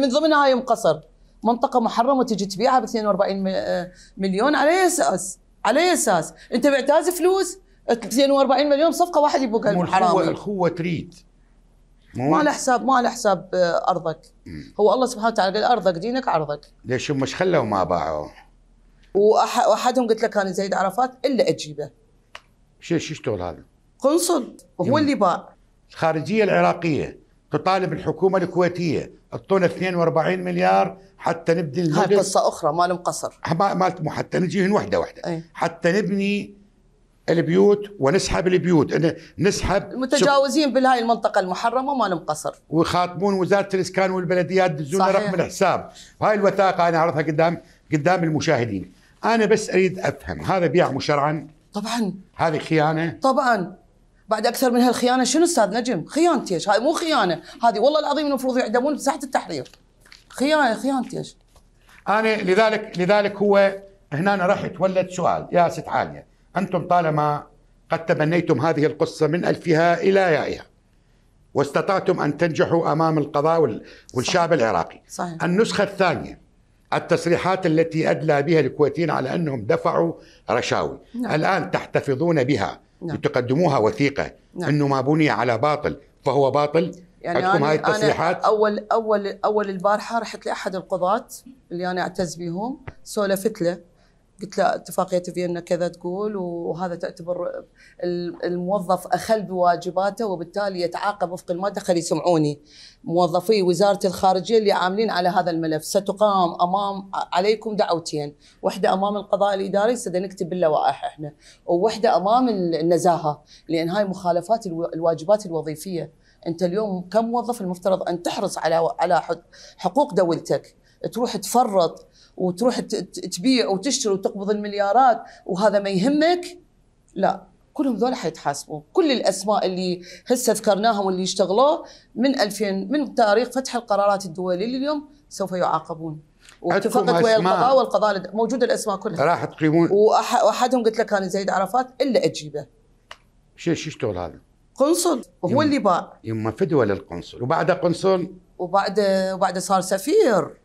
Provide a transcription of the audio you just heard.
من ضمنها يوم قصر منطقه محرمه تجي تبيعها ب 42 آه، مليون على اي اساس؟ على اي اساس؟ انت بعتاز فلوس 42 مليون صفقه واحد مو الحرام الخوه تريد مو ما له حساب ما له حساب آه، ارضك هو الله سبحانه وتعالى قال ارضك دينك عرضك ليش هم ايش خلوا ما باعوا؟ واحدهم قلت لك انا زيد عرفات الا اجيبه شو شو يشتغل هذا؟ قنصل هو اللي باع الخارجيه العراقيه تطالب الحكومة الكويتية اعطونا 42 مليار حتى نبني هاي قصة أخرى ما لهم قصر ما ما حتى نجيهن وحدة وحدة أي. حتى نبني البيوت ونسحب البيوت نسحب المتجاوزين سب... بالهاي المنطقة المحرمة ما لهم قصر ويخاطبون وزارة الإسكان والبلديات دزونا رقم الحساب هاي الوثائق أنا أعرضها قدام قدام المشاهدين أنا بس أريد أفهم هذا بيع مشرعا طبعا هذه خيانة طبعا بعد اكثر من هالخيانه شنو استاذ نجم؟ خيانتي هاي مو خيانه، هذه والله العظيم المفروض يعدمون بساحه التحرير. خيانه خيانتي انا لذلك لذلك هو هنا راح يتولد سؤال يا ست عاليه انتم طالما قد تبنيتم هذه القصه من الفها الى يائها واستطعتم ان تنجحوا امام القضاء والشعب العراقي صحيح. النسخه الثانيه التصريحات التي ادلى بها الكويتيين على انهم دفعوا رشاوي نعم. الان تحتفظون بها نعم. وتقدموها وثيقه نعم. انه ما بني على باطل فهو باطل يعني عندكم أنا هاي التصريحات أنا اول اول اول البارحه رحت لاحد القضاة اللي انا اعتز بهم سولفت له قلت له اتفاقيه فيينا كذا تقول وهذا تعتبر الموظف اخل بواجباته وبالتالي يتعاقب وفق الماده خلي يسمعوني موظفي وزاره الخارجيه اللي عاملين على هذا الملف ستقام امام عليكم دعوتين واحده امام القضاء الاداري سنكتب اللوائح احنا وواحده امام النزاهه لان هاي مخالفات الواجبات الوظيفيه انت اليوم كموظف المفترض ان تحرص على على حقوق دولتك تروح تفرط وتروح تبيع وتشتري وتقبض المليارات وهذا ما يهمك لا كلهم ذول حيتحاسبوا كل الاسماء اللي هسه ذكرناهم واللي اشتغلوا من 2000 من تاريخ فتح القرارات الدولي لليوم سوف يعاقبون واتفقت ويا القضاء والقضاء موجوده الاسماء كلها راح تقيمون واحدهم قلت لك كان زيد عرفات الا اجيبه شو شو اشتغل هذا؟ قنصل هو اللي باع يما فدوه للقنصل وبعده قنصل وبعده وبعده صار سفير